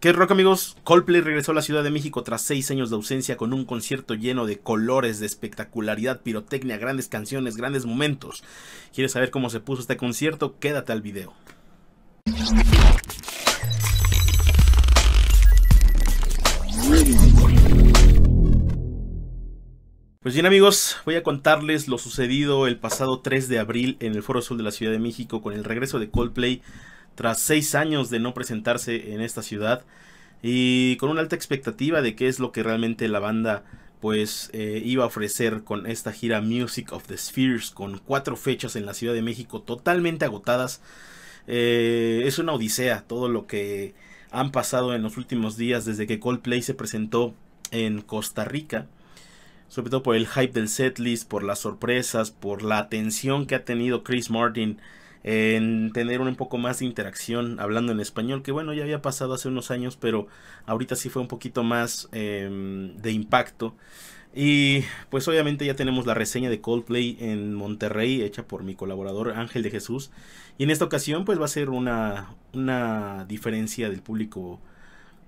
¿Qué rock amigos? Coldplay regresó a la Ciudad de México tras seis años de ausencia con un concierto lleno de colores, de espectacularidad, pirotecnia, grandes canciones, grandes momentos. ¿Quieres saber cómo se puso este concierto? Quédate al video. Pues bien amigos, voy a contarles lo sucedido el pasado 3 de abril en el Foro Sol de la Ciudad de México con el regreso de Coldplay tras seis años de no presentarse en esta ciudad y con una alta expectativa de qué es lo que realmente la banda pues eh, iba a ofrecer con esta gira Music of the Spheres con cuatro fechas en la Ciudad de México totalmente agotadas. Eh, es una odisea todo lo que han pasado en los últimos días desde que Coldplay se presentó en Costa Rica. Sobre todo por el hype del setlist, por las sorpresas, por la atención que ha tenido Chris Martin en tener un poco más de interacción hablando en español, que bueno, ya había pasado hace unos años, pero ahorita sí fue un poquito más em, de impacto. Y pues obviamente ya tenemos la reseña de Coldplay en Monterrey, hecha por mi colaborador Ángel de Jesús. Y en esta ocasión pues va a ser una, diferencia del público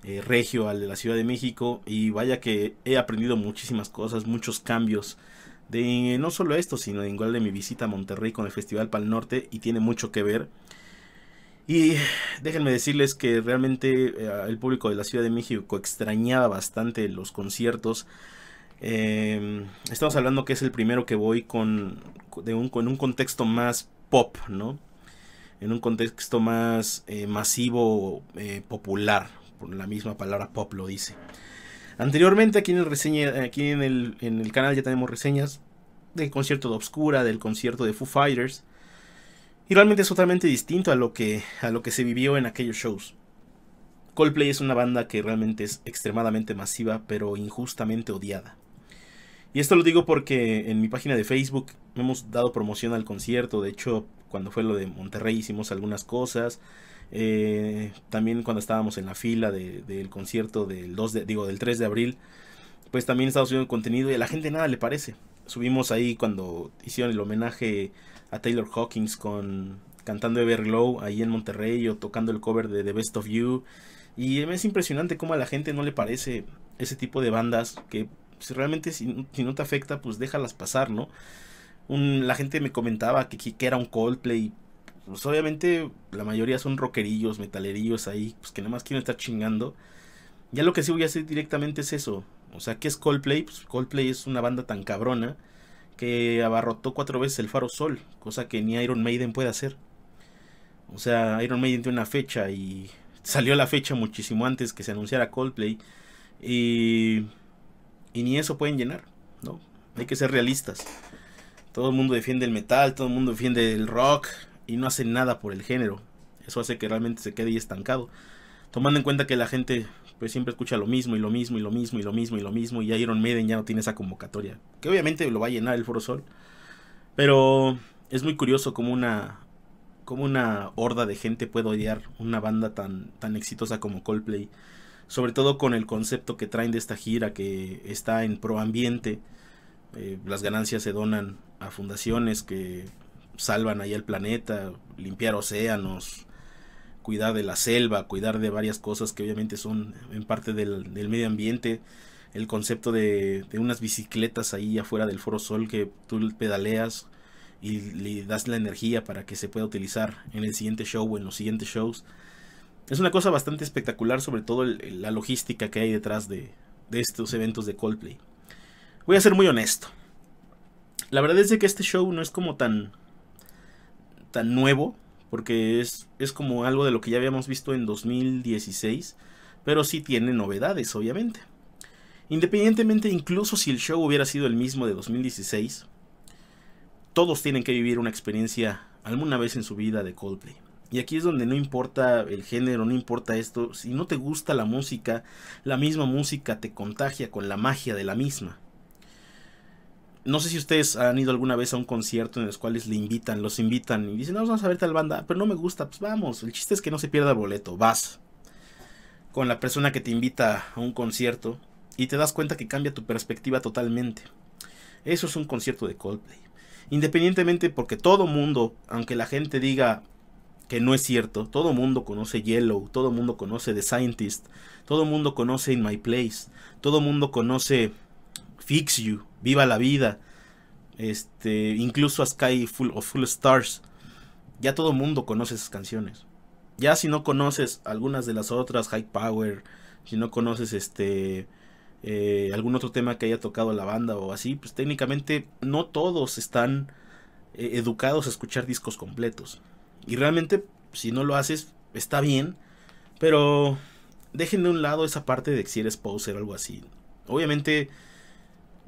eh, regio al de la Ciudad de México. Y vaya que he aprendido muchísimas cosas, muchos cambios de eh, no solo esto, sino igual de mi visita a Monterrey con el Festival Pal Norte y tiene mucho que ver. Y déjenme decirles que realmente eh, el público de la Ciudad de México extrañaba bastante los conciertos. Em, estamos hablando que es el primero que voy con, de un, contexto más pop, ¿no? En un contexto más eh, masivo, popular, por la misma palabra pop lo dice. Anteriormente aquí en el, reseña, aquí en el, canal ya tenemos reseñas del concierto de Obscura, del concierto de Foo Fighters. Y realmente es totalmente distinto a lo que, a lo que se vivió en aquellos shows. Coldplay es una banda que realmente es extremadamente masiva, pero injustamente odiada. Y esto lo digo porque en mi página de Facebook hemos dado promoción al concierto. De hecho, cuando fue lo de Monterrey hicimos algunas cosas. Eh, también cuando estábamos en la fila del concierto del 2 digo, del 3 de abril, pues también estaba subiendo contenido y a la gente nada le parece. Subimos ahí cuando hicieron el homenaje a Taylor Hawkins con cantando Everglow ahí en Monterrey o tocando el cover de The Best of You. Y es impresionante cómo a la gente no le parece ese tipo de bandas que si pues, realmente si, si, no te afecta, pues déjalas pasar, ¿no? Un, la gente me comentaba que, que, era un Coldplay, pues obviamente la mayoría son rockerillos, metalerillos ahí, pues que nada más quieren estar chingando. Ya lo que sí voy a hacer directamente es eso. O sea, ¿qué es Coldplay? Pues Coldplay es una banda tan cabrona que abarrotó cuatro veces el Faro Sol, cosa que ni Iron Maiden puede hacer. O sea, Iron Maiden tiene una fecha y salió la fecha muchísimo antes que se anunciara Coldplay. Y, y ni eso pueden llenar, ¿no? Hay que ser realistas. Todo el mundo defiende el metal, todo el mundo defiende el rock, y no hace nada por el género. Eso hace que realmente se quede ahí estancado. Tomando en cuenta que la gente pues siempre escucha lo mismo y lo mismo y lo mismo y lo mismo y lo mismo y Iron Maiden ya no tiene esa convocatoria. Que obviamente lo va a llenar el Foro Sol. Pero es muy curioso como una como una horda de gente puede odiar una banda tan, tan exitosa como Coldplay. Sobre todo con el concepto que traen de esta gira que está en pro ambiente. Eh, las ganancias se donan a fundaciones que salvan ahí el planeta, limpiar océanos, cuidar de la selva, cuidar de varias cosas que obviamente son en parte del, medio ambiente. El concepto de, unas bicicletas ahí afuera del Foro Sol que tú pedaleas y le das la energía para que se pueda utilizar en el siguiente show o en los siguientes shows. Es una cosa bastante espectacular, sobre todo la logística que hay detrás de, estos eventos de Coldplay. Voy a ser muy honesto. La verdad es de que este show no es como tan tan nuevo, porque es, es como algo de lo que ya habíamos visto en 2016, pero sí tiene novedades, obviamente. Independientemente, incluso si el show hubiera sido el mismo de 2016, todos tienen que vivir una experiencia alguna vez en su vida de Coldplay. Y aquí es donde no importa el género, no importa esto, si no te gusta la música, la misma música te contagia con la magia de la misma no sé si ustedes han ido alguna vez a un concierto en los cuales le invitan, los invitan y dicen, no, vamos a ver tal banda, pero no me gusta, pues vamos, el chiste es que no se pierda el boleto, vas con la persona que te invita a un concierto y te das cuenta que cambia tu perspectiva totalmente. Eso es un concierto de Coldplay. Independientemente porque todo mundo, aunque la gente diga que no es cierto, todo mundo conoce Yellow, todo mundo conoce The Scientist, todo mundo conoce In My Place, todo mundo conoce Fix You, Viva la Vida, este, incluso A Sky Full of Full Stars. Ya todo mundo conoce esas canciones. Ya si no conoces algunas de las otras, High Power, si no conoces este eh, algún otro tema que haya tocado la banda o así, pues técnicamente no todos están eh, educados a escuchar discos completos. Y realmente, si no lo haces, está bien, pero dejen de un lado esa parte de que si eres poser o algo así. Obviamente,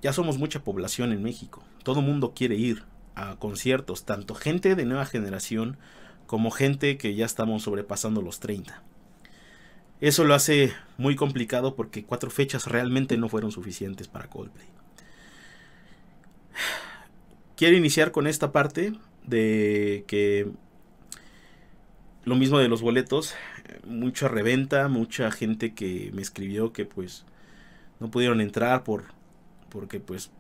ya somos mucha población en México. Todo mundo quiere ir a conciertos, tanto gente de nueva generación como gente que ya estamos sobrepasando los 30. Eso lo hace muy complicado porque cuatro fechas realmente no fueron suficientes para Coldplay. Quiero iniciar con esta parte de que lo mismo de los boletos, mucha reventa, mucha gente que me escribió que pues no pudieron entrar por porque pues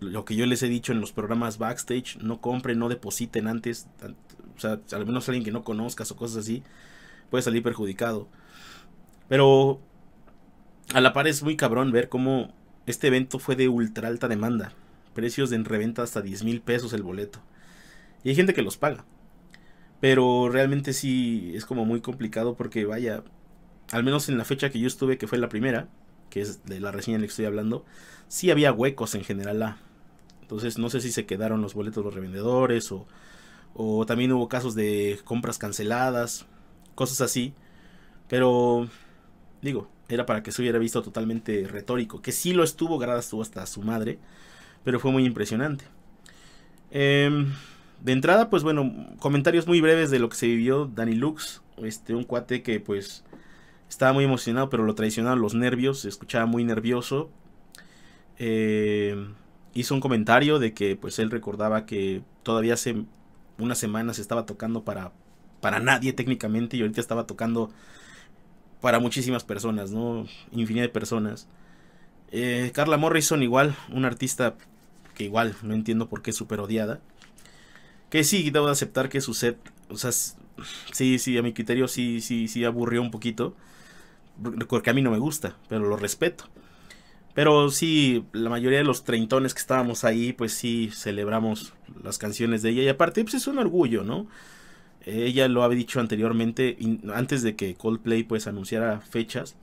lo que yo les he dicho en los programas backstage, no compren, no depositen antes, o sea, al menos alguien que no conozcas o cosas así, puede salir perjudicado. Pero a la par es muy cabrón ver cómo este evento fue de ultra alta demanda, precios de reventa hasta 10 mil pesos el boleto. Y hay gente que los paga. Pero realmente sí es como muy complicado porque vaya, al menos en la fecha que yo estuve, que fue la primera, que es de la reseña en la que estoy hablando, sí había huecos en general A. Entonces no sé si se quedaron los boletos los revendedores o, o también hubo casos de compras canceladas, cosas así. Pero digo, era para que se hubiera visto totalmente retórico, que sí lo estuvo, gradas estuvo hasta su madre, pero fue muy impresionante. Em, de entrada, pues bueno, comentarios muy breves de lo que se vivió Danny Lux, este, un cuate que pues estaba muy emocionado, pero lo traicionaron los nervios. Se escuchaba muy nervioso. Eh, hizo un comentario de que pues él recordaba que todavía hace unas semanas estaba tocando para, para nadie técnicamente y ahorita estaba tocando para muchísimas personas, ¿no? Infinidad de personas. Eh, Carla Morrison igual, un artista que igual no entiendo por qué es súper odiada. Que sí, debo de aceptar que su set, o sea, sí, sí, a mi criterio sí, sí, sí aburrió un poquito porque a mí no me gusta, pero lo respeto. Pero sí, la mayoría de los treintones que estábamos ahí, pues sí, celebramos las canciones de ella. Y aparte, pues es un orgullo, ¿no? Ella lo había dicho anteriormente, antes de que Coldplay pues anunciara fechas.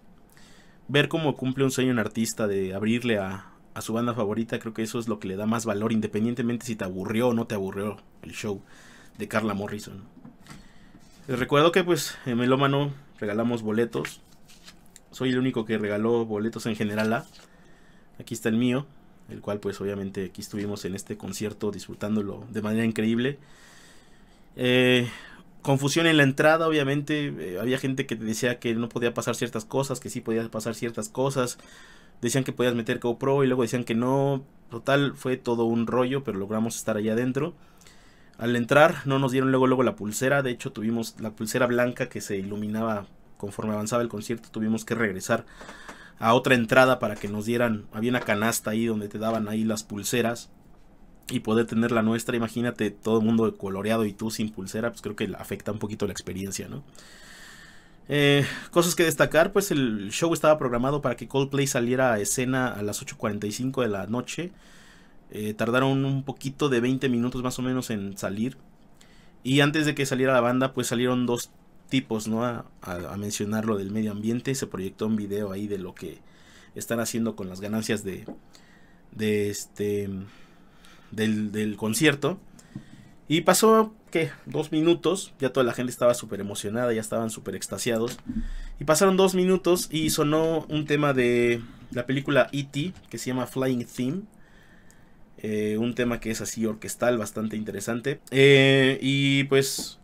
Ver cómo cumple un sueño un artista de abrirle a, a su banda favorita, creo que eso es lo que le da más valor, independientemente si te aburrió o no te aburrió el show de Carla Morrison. Les recuerdo que pues en Melómano regalamos boletos soy el único que regaló boletos en general A. Aquí está el mío, el cual pues obviamente aquí estuvimos en este concierto disfrutándolo de manera increíble. Eh, confusión en la entrada, obviamente. Eh, había gente que decía que no podía pasar ciertas cosas, que sí podía pasar ciertas cosas. Decían que podías meter GoPro y luego decían que no. Total, fue todo un rollo, pero logramos estar allá adentro. Al entrar no nos dieron luego luego la pulsera, de hecho tuvimos la pulsera blanca que se iluminaba conforme avanzaba el concierto tuvimos que regresar a otra entrada para que nos dieran, había una canasta ahí donde te daban ahí las pulseras y poder tener la nuestra, imagínate todo el mundo coloreado y tú sin pulsera, pues creo que afecta un poquito la experiencia, ¿no? Eh, cosas que destacar, pues el show estaba programado para que Coldplay saliera a escena a las 8.45 de la noche. Eh, tardaron un poquito de 20 minutos más o menos en salir. Y antes de que saliera la banda, pues salieron dos tipos, ¿no? A, mencionarlo mencionar lo del medio ambiente. Se proyectó un video ahí de lo que están haciendo con las ganancias de, de este, del, concierto. Y pasó, ¿qué? Dos minutos. Ya toda la gente estaba súper emocionada, ya estaban súper extasiados. Y pasaron dos minutos y sonó un tema de la película E.T. que se llama Flying Theme. Eh, un tema que es así orquestal, bastante interesante. Eh, y pues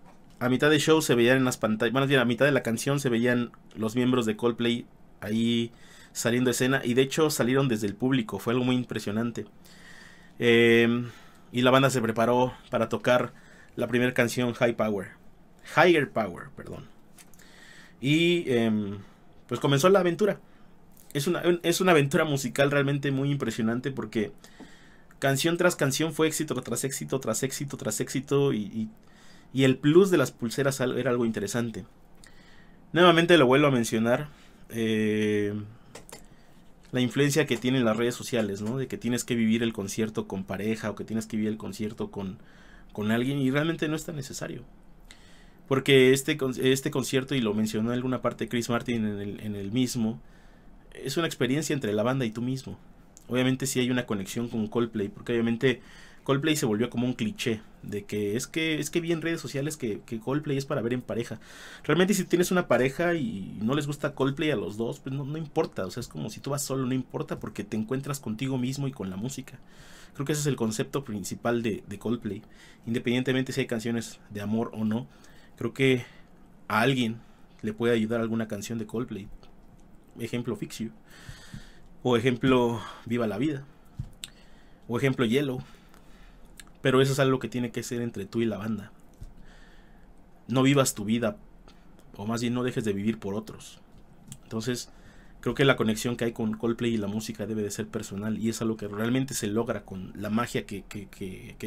a mitad de show se veían en las pantallas, bueno, bien, a mitad de la canción se veían los miembros de Coldplay ahí saliendo de escena y de hecho salieron desde el público, fue algo muy impresionante. Em, y la banda se preparó para tocar la primera canción High Power, Higher Power, perdón. Y em, pues comenzó la aventura. Es una, es una aventura musical realmente muy impresionante porque canción tras canción fue éxito tras éxito tras éxito tras éxito y y el plus de las pulseras era algo interesante. Nuevamente lo vuelvo a mencionar. Eh, la influencia que tienen las redes sociales, ¿no? De que tienes que vivir el concierto con pareja o que tienes que vivir el concierto con, con alguien y realmente no es tan necesario. Porque este, este concierto, y lo mencionó en alguna parte Chris Martin en el, mismo, es una experiencia entre la banda y tú mismo. Obviamente si sí hay una conexión con Coldplay, porque obviamente Coldplay se volvió como un cliché de que es que es que vi en redes sociales que, Coldplay es para ver en pareja. Realmente si tienes una pareja y no les gusta Coldplay a los dos, pues no, importa, o sea, es como si tú vas solo, no importa porque te encuentras contigo mismo y con la música. Creo que ese es el concepto principal de, de Coldplay, independientemente si hay canciones de amor o no, creo que a alguien le puede ayudar alguna canción de Coldplay. Ejemplo Fix You. O ejemplo Viva la Vida. O ejemplo Yellow. Pero eso es algo que tiene que ser entre tú y la banda. No vivas tu vida, o más bien no dejes de vivir por otros. Entonces, creo que la conexión que hay con Coldplay y la música debe de ser personal y es algo que realmente se logra con la magia que,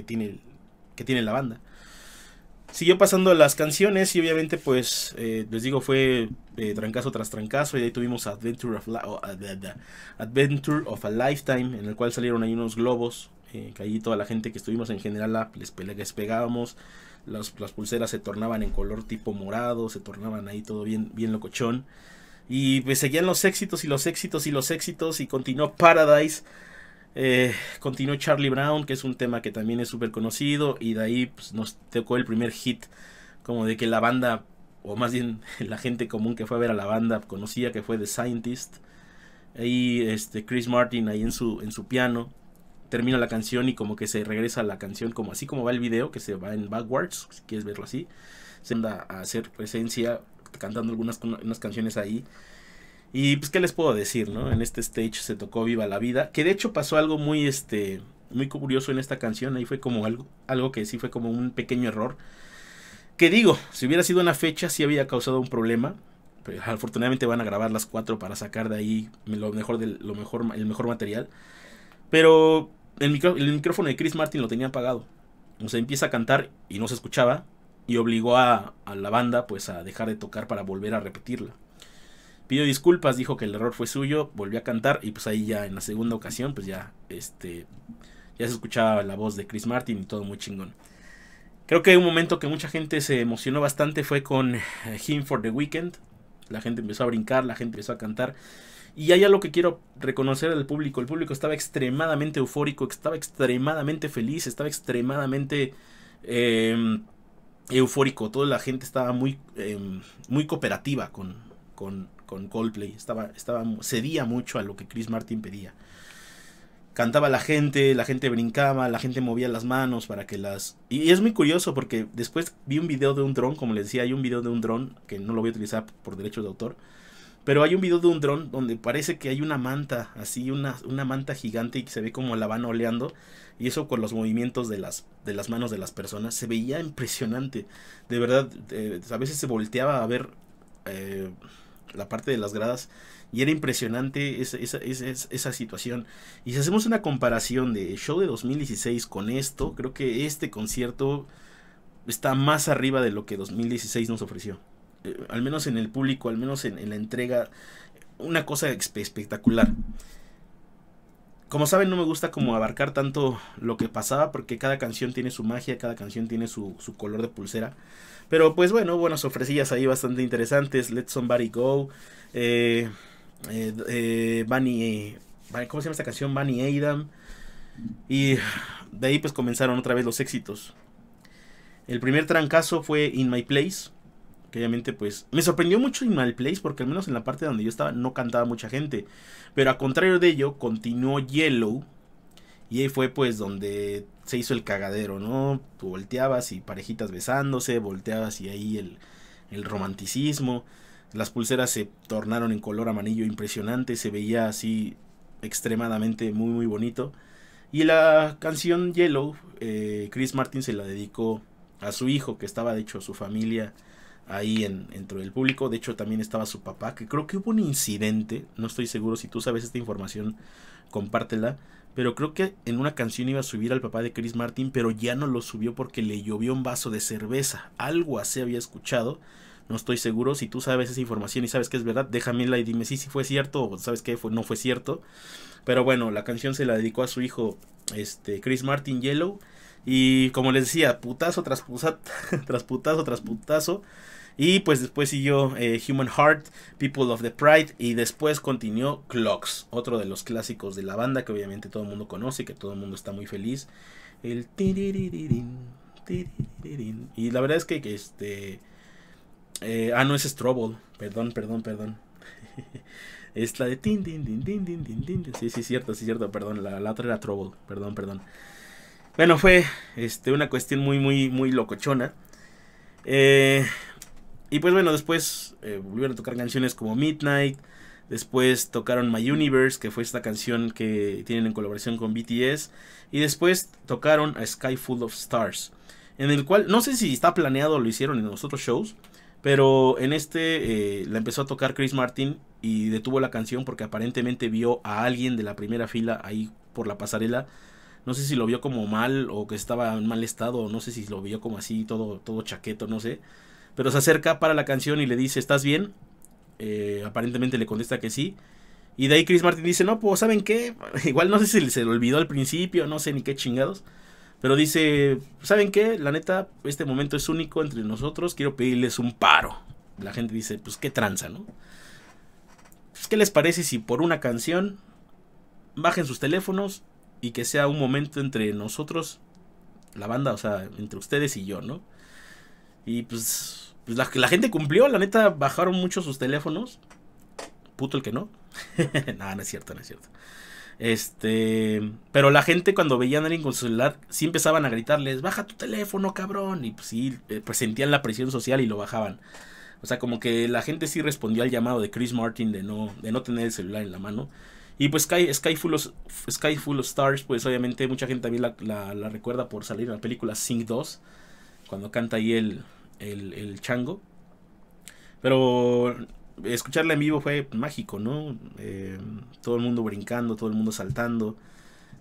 tiene, que tiene la banda. Siguió pasando las canciones y obviamente pues eh, les digo fue eh, trancazo tras trancazo y ahí tuvimos Adventure Adventure of a Lifetime en el cual salieron ahí unos globos eh, que allí toda la gente que estuvimos en general les, pegábamos, las, pulseras se tornaban en color tipo morado, se tornaban ahí todo bien, bien locochón. Y pues seguían los éxitos y los éxitos y los éxitos y continuó Paradise. Eh, continuó Charlie Brown, que es un tema que también es súper conocido, y de ahí pues, nos tocó el primer hit, como de que la banda, o más bien la gente común que fue a ver a la banda, conocía que fue The Scientist. Ahí este, Chris Martin ahí en su, en su piano termina la canción y como que se regresa a la canción como así como va el video, que se va en backwards, si quieres verlo así. Se anda a hacer presencia cantando algunas canciones ahí. Y pues qué les puedo decir, ¿no? En este stage se tocó Viva la vida, que de hecho pasó algo muy este muy curioso en esta canción, ahí fue como algo algo que sí fue como un pequeño error. Que digo, si hubiera sido una fecha sí había causado un problema, pero afortunadamente van a grabar las cuatro para sacar de ahí lo mejor del lo mejor el mejor material. Pero el, micrófono de Chris Martin lo tenía apagado. O sea, empieza a cantar y no se escuchaba. Y obligó a, la banda pues a dejar de tocar para volver a repetirla. Pidió disculpas, dijo que el error fue suyo, volvió a cantar y pues ahí ya en la segunda ocasión pues ya este ya se escuchaba la voz de Chris Martin y todo muy chingón. Creo que un momento que mucha gente se emocionó bastante fue con eh, Him for the Weekend. La gente empezó a brincar, la gente empezó a cantar. Y hay lo que quiero reconocer al público. El público estaba extremadamente eufórico, estaba extremadamente feliz, estaba extremadamente em, eufórico. Toda la gente estaba muy, em, muy cooperativa con, con, con, Coldplay. Estaba, estaba, cedía mucho a lo que Chris Martin pedía. Cantaba la gente, la gente brincaba, la gente movía las manos para que las... Y es muy curioso porque después vi un video de un dron, como les decía, hay un video de un dron que no lo voy a utilizar por derechos de autor pero hay un video de un dron donde parece que hay una manta, así, una, una manta gigante y se ve como la van oleando. Y eso con los movimientos de las, de las manos de las personas se veía impresionante. De verdad, eh, a veces se volteaba a ver eh, la parte de las gradas y era impresionante esa, esa, situación. Y si hacemos una comparación de show de 2016 con esto, creo que este concierto está más arriba de lo que 2016 nos ofreció. Eh, al menos en el público, al menos en, la entrega, una cosa espectacular. Como saben, no me gusta como abarcar tanto lo que pasaba, porque cada canción tiene su magia, cada canción tiene su, color de pulsera. Pero pues bueno, buenas ofrecillas ahí bastante interesantes. Let Somebody Go. Eh, eh, Bunny, ¿Cómo se llama esta canción? Bunny Adam. Y de ahí pues comenzaron otra vez los éxitos. El primer trancazo fue In My Place que obviamente pues me sorprendió mucho en Place porque al menos en la parte donde yo estaba no cantaba mucha gente, pero a contrario de ello continuó Yellow y ahí fue pues donde se hizo el cagadero, ¿no? Tú volteabas y parejitas besándose, volteabas y ahí el, el romanticismo, las pulseras se tornaron en color amarillo impresionante, se veía así extremadamente muy muy bonito y la canción Yellow eh, Chris Martin se la dedicó a su hijo que estaba de hecho su familia ahí en, dentro del público. De hecho, también estaba su papá, que creo que hubo un incidente, no estoy seguro si tú sabes esta información, compártela. Pero creo que en una canción iba a subir al papá de Chris Martin, pero ya no lo subió porque le llovió un vaso de cerveza. Algo así había escuchado. No estoy seguro. Si tú sabes esa información y sabes que es verdad, déjame déjamela y dime si sí, fue cierto o sabes que no fue cierto. Pero bueno, la canción se la dedicó a su hijo, este, Chris Martin Yellow. Y como les decía, putazo tras, putazo, tras putazo tras putazo. Y pues después siguió eh, Human Heart, People of the Pride y después continuó Clocks, otro de los clásicos de la banda que obviamente todo el mundo conoce, que todo el mundo está muy feliz. El y la verdad es que, este... Eh, ah, no es Trouble perdón, perdón, perdón. es la de tin, tin, tin, tin, tin, tin, Sí, sí, cierto, sí, cierto, perdón. La, otra era Trouble, perdón, perdón. Bueno, fue este, una cuestión muy, muy, muy locochona. Eh, y pues bueno, después eh, volvieron a tocar canciones como Midnight. Después tocaron My Universe, que fue esta canción que tienen en colaboración con BTS. Y después tocaron a Sky Full of Stars. En el cual, no sé si está planeado o lo hicieron en los otros shows. Pero en este eh, la empezó a tocar Chris Martin y detuvo la canción porque aparentemente vio a alguien de la primera fila ahí por la pasarela. No sé si lo vio como mal o que estaba en mal estado, no sé si lo vio como así, todo, todo chaqueto, no sé. Pero se acerca para la canción y le dice, ¿estás bien? Eh, aparentemente le contesta que sí. Y de ahí Chris Martin dice, no, pues ¿saben qué? Igual no sé si se le olvidó al principio, no sé ni qué chingados. Pero dice, ¿saben qué? La neta, este momento es único entre nosotros, quiero pedirles un paro. La gente dice, pues qué tranza, ¿no? Pues, ¿Qué les parece si por una canción bajen sus teléfonos y que sea un momento entre nosotros, la banda, o sea, entre ustedes y yo, ¿no? Y pues, pues la, gente cumplió, la neta, bajaron mucho sus teléfonos. Puto el que no. no, no es cierto, no es cierto. Este, pero la gente cuando veían a alguien con su celular, sí empezaban a gritarles, baja tu teléfono, cabrón. Y pues sí, eh, pues sentían la presión social y lo bajaban. O sea, como que la gente sí respondió al llamado de Chris Martin de no, de no tener el celular en la mano. Y pues Sky, Full, of, Stars, pues obviamente mucha gente también la, recuerda por salir en la película Sing 2, cuando canta ahí el, el, el chango. Pero escucharla en vivo fue mágico, ¿no? Eh, todo el mundo brincando, todo el mundo saltando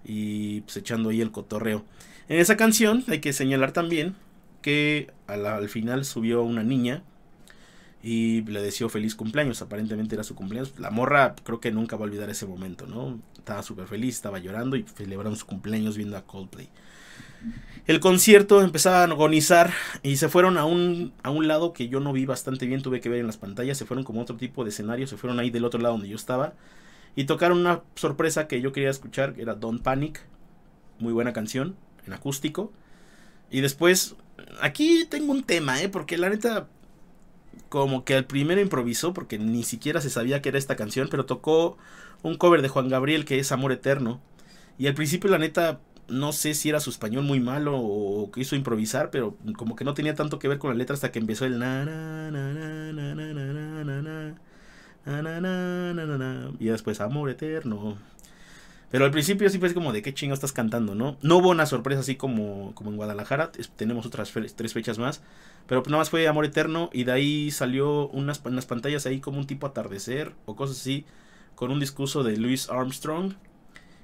y pues echando ahí el cotorreo. En esa canción hay que señalar también que al, al final subió una niña y le deseó feliz cumpleaños. Aparentemente era su cumpleaños. La morra creo que nunca va a olvidar ese momento, ¿no? estaba súper feliz, estaba llorando y celebraron su cumpleaños viendo a Coldplay. El concierto empezaba a agonizar y se fueron a un, a un lado que yo no vi bastante bien, tuve que ver en las pantallas, se fueron como otro tipo de escenario, se fueron ahí del otro lado donde yo estaba y tocaron una sorpresa que yo quería escuchar, que era Don't Panic, muy buena canción, en acústico. Y después, aquí tengo un tema, ¿eh? porque la neta, como que al primero improvisó, porque ni siquiera se sabía que era esta canción, pero tocó un cover de Juan Gabriel que es Amor Eterno. Y al principio, la neta, no sé si era su español muy malo o quiso improvisar, pero como que no tenía tanto que ver con la letra hasta que empezó el na y después amor eterno. Pero al principio sí fue como de qué chingo estás cantando, ¿no? No hubo una sorpresa así como, como en Guadalajara, tenemos otras tres fechas más, pero nada más fue Amor Eterno y de ahí salió unas, unas pantallas ahí como un tipo atardecer o cosas así con un discurso de Louis Armstrong.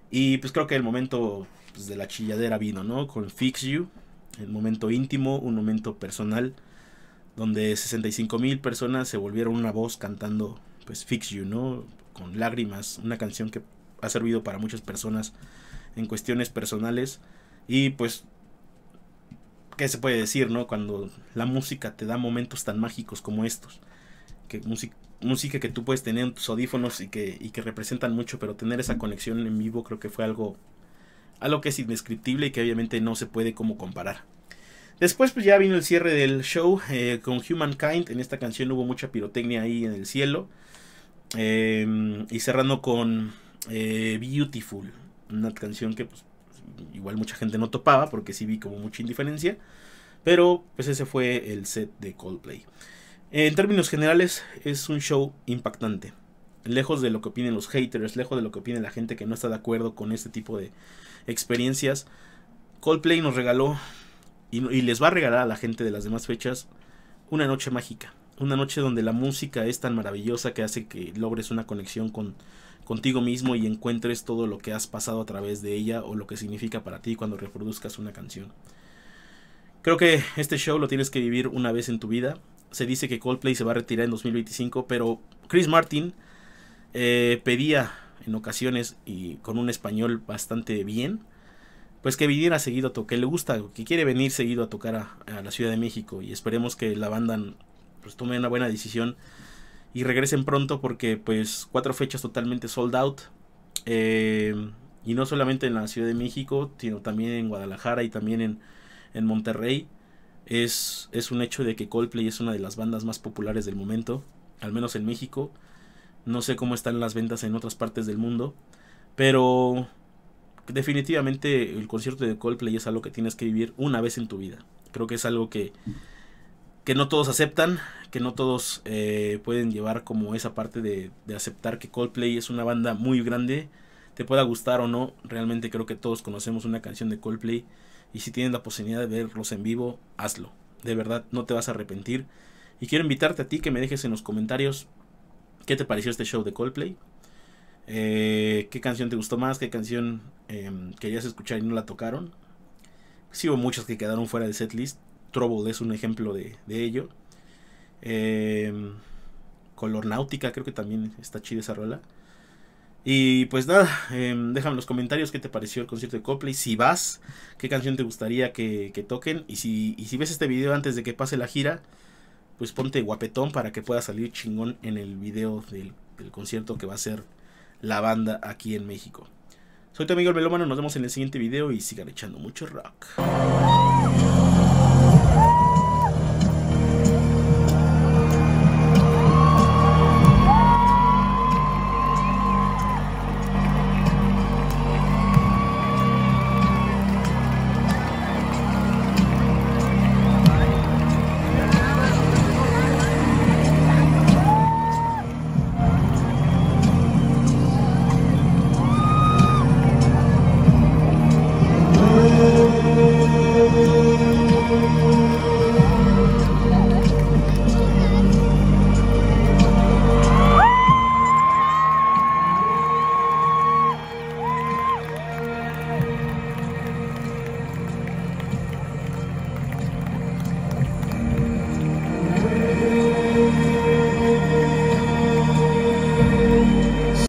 Y pues creo que el momento pues, de la chilladera vino, ¿no? Con Fix You, el momento íntimo, un momento personal, donde 65 mil personas se volvieron una voz cantando pues Fix You, ¿no? Con lágrimas, una canción que ha servido para muchas personas en cuestiones personales. Y pues, ¿qué se puede decir, no? Cuando la música te da momentos tan mágicos como estos. Que música música que tú puedes tener en tus audífonos y que, que representan mucho, pero tener esa conexión en vivo creo que fue algo, algo que es indescriptible y que obviamente no se puede como comparar. Después pues ya vino el cierre del show eh, con Humankind, en esta canción hubo mucha pirotecnia ahí en el cielo. Em, y cerrando con eh, Beautiful, una canción que pues, igual mucha gente no topaba porque sí vi como mucha indiferencia. Pero pues ese fue el set de Coldplay. Eh, en términos generales, es un show impactante. Lejos de lo que opinen los haters, lejos de lo que opine la gente que no está de acuerdo con este tipo de experiencias. Coldplay nos regaló y, les va a regalar a la gente de las demás fechas una noche mágica. Una noche donde la música es tan maravillosa que hace que logres una conexión con, contigo mismo y encuentres todo lo que has pasado a través de ella o lo que significa para ti cuando reproduzcas una canción. Creo que este show lo tienes que vivir una vez en tu vida se dice que Coldplay se va a retirar en 2025, pero Chris Martin eh, pedía en ocasiones y con un español bastante bien, pues que viniera seguido a tocar, que le gusta, que quiere venir seguido a tocar a, la Ciudad de México y esperemos que la banda pues tome una buena decisión y regresen pronto porque pues cuatro fechas totalmente sold out eh, y no solamente en la Ciudad de México, sino también en Guadalajara y también en, en Monterrey es, un hecho de que Coldplay es una de las bandas más populares del momento, al menos en México. No sé cómo están las ventas en otras partes del mundo, pero definitivamente el concierto de Coldplay es algo que tienes que vivir una vez en tu vida. Creo que es algo que, que no todos aceptan, que no todos eh, pueden llevar como esa parte de, de aceptar que Coldplay es una banda muy grande, te pueda gustar o no, realmente creo que todos conocemos una canción de Coldplay y si tienes la posibilidad de verlos en vivo, hazlo. De verdad, no te vas a arrepentir. Y quiero invitarte a ti que me dejes en los comentarios qué te pareció este show de Coldplay. Eh, qué canción te gustó más, qué canción em, querías escuchar y no la tocaron. Sí hubo muchas que quedaron fuera de setlist. Trouble es un ejemplo de, ello. Em, Color Náutica creo que también está chida esa rola. Y pues nada, em, déjame en los comentarios qué te pareció el concierto de Copley. Si vas, qué canción te gustaría que, toquen. Y si, si ves este video antes de que pase la gira, pues ponte guapetón para que pueda salir chingón en el video del, concierto que va a ser la banda aquí en México. Soy tu amigo el Melómano, nos vemos en el siguiente video y sigan echando mucho rock.